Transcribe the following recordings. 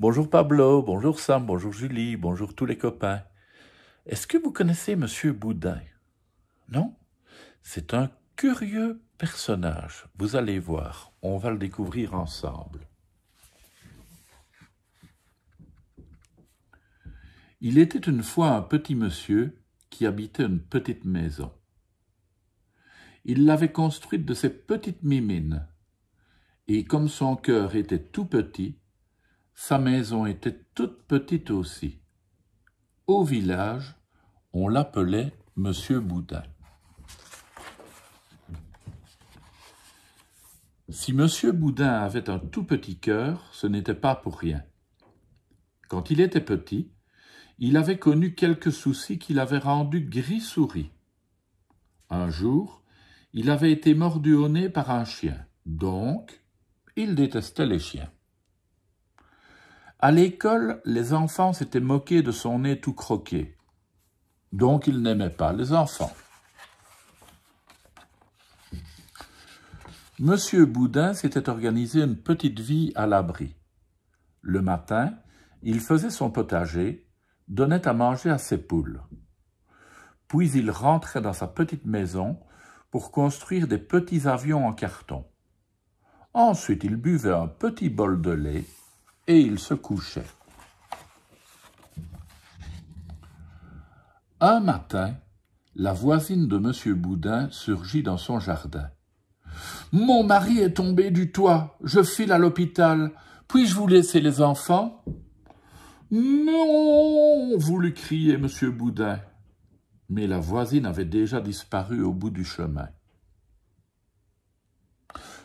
Bonjour Pablo, bonjour Sam, bonjour Julie, bonjour tous les copains. Est-ce que vous connaissez Monsieur Boudin Non C'est un curieux personnage. Vous allez voir, on va le découvrir ensemble. Il était une fois un petit monsieur qui habitait une petite maison. Il l'avait construite de ses petites mimines, et comme son cœur était tout petit, sa maison était toute petite aussi. Au village, on l'appelait Monsieur Boudin. Si Monsieur Boudin avait un tout petit cœur, ce n'était pas pour rien. Quand il était petit, il avait connu quelques soucis qui l'avaient rendu gris-souris. Un jour, il avait été mordu au nez par un chien, donc il détestait les chiens. À l'école, les enfants s'étaient moqués de son nez tout croqué. Donc il n'aimait pas les enfants. Monsieur Boudin s'était organisé une petite vie à l'abri. Le matin, il faisait son potager, donnait à manger à ses poules. Puis il rentrait dans sa petite maison pour construire des petits avions en carton. Ensuite, il buvait un petit bol de lait et il se couchait. Un matin, la voisine de M. Boudin surgit dans son jardin. Mon mari est tombé du toit, je file à l'hôpital. Puis-je vous laisser les enfants Non voulut crier M. Boudin. Mais la voisine avait déjà disparu au bout du chemin.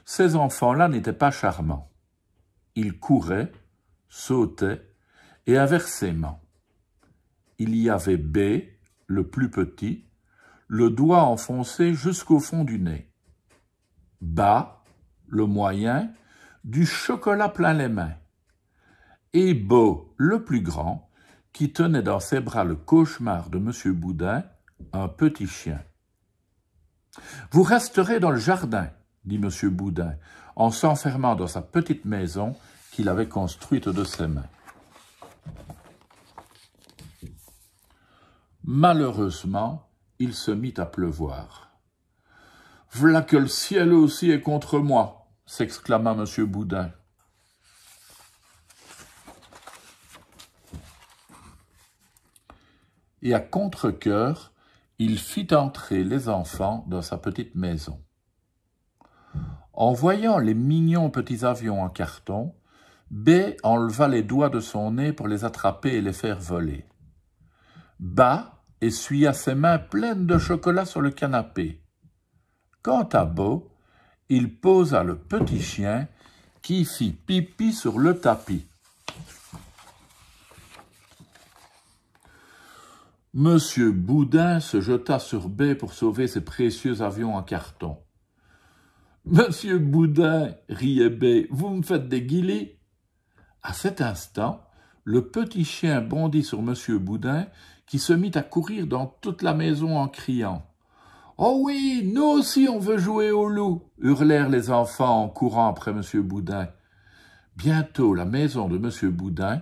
Ces enfants-là n'étaient pas charmants. Ils couraient, sautait, et inversement. Il y avait B, le plus petit, le doigt enfoncé jusqu'au fond du nez. Bas, le moyen, du chocolat plein les mains. Et Beau, le plus grand, qui tenait dans ses bras le cauchemar de M. Boudin, un petit chien. Vous resterez dans le jardin, dit M. Boudin, en s'enfermant dans sa petite maison qu'il avait construite de ses mains. Malheureusement, il se mit à pleuvoir. V'là que le ciel aussi est contre moi, s'exclama M. Boudin. Et à contre il fit entrer les enfants dans sa petite maison. En voyant les mignons petits avions en carton, B enleva les doigts de son nez pour les attraper et les faire voler. Ba essuya ses mains pleines de chocolat sur le canapé. Quant à Beau, il posa le petit chien qui fit pipi sur le tapis. Monsieur Boudin se jeta sur B pour sauver ses précieux avions en carton. Monsieur Boudin, riait B. vous me faites des à cet instant, le petit chien bondit sur M. Boudin, qui se mit à courir dans toute la maison en criant. Oh oui, nous aussi on veut jouer au loup, hurlèrent les enfants en courant après M. Boudin. Bientôt la maison de M. Boudin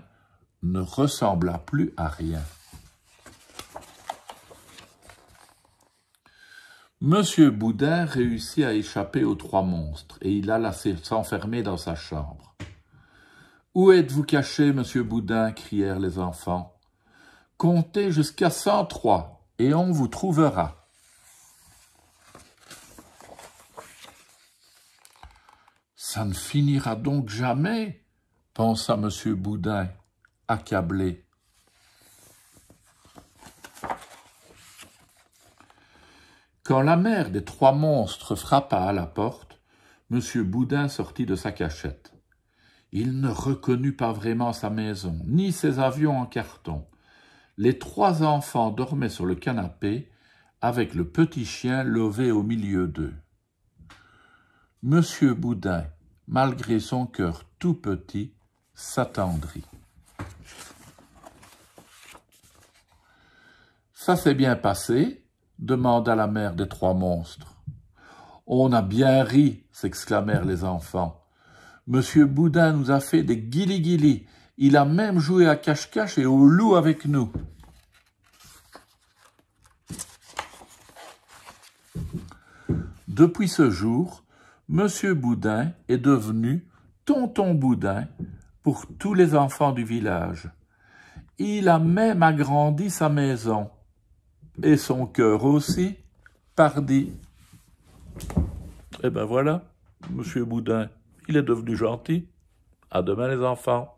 ne ressembla plus à rien. M. Boudin réussit à échapper aux trois monstres et il alla s'enfermer dans sa chambre. Où êtes-vous caché, monsieur Boudin crièrent les enfants. Comptez jusqu'à cent trois, et on vous trouvera. Ça ne finira donc jamais, pensa monsieur Boudin, accablé. Quand la mère des trois monstres frappa à la porte, monsieur Boudin sortit de sa cachette. Il ne reconnut pas vraiment sa maison, ni ses avions en carton. Les trois enfants dormaient sur le canapé, avec le petit chien levé au milieu d'eux. Monsieur Boudin, malgré son cœur tout petit, s'attendrit. Ça s'est bien passé demanda la mère des trois monstres. On a bien ri, s'exclamèrent les enfants. Monsieur Boudin nous a fait des guili-guili. Il a même joué à cache-cache et au loup avec nous. Depuis ce jour, Monsieur Boudin est devenu Tonton Boudin pour tous les enfants du village. Il a même agrandi sa maison, et son cœur aussi, pardi. Eh ben voilà, Monsieur Boudin il est devenu gentil. À demain les enfants.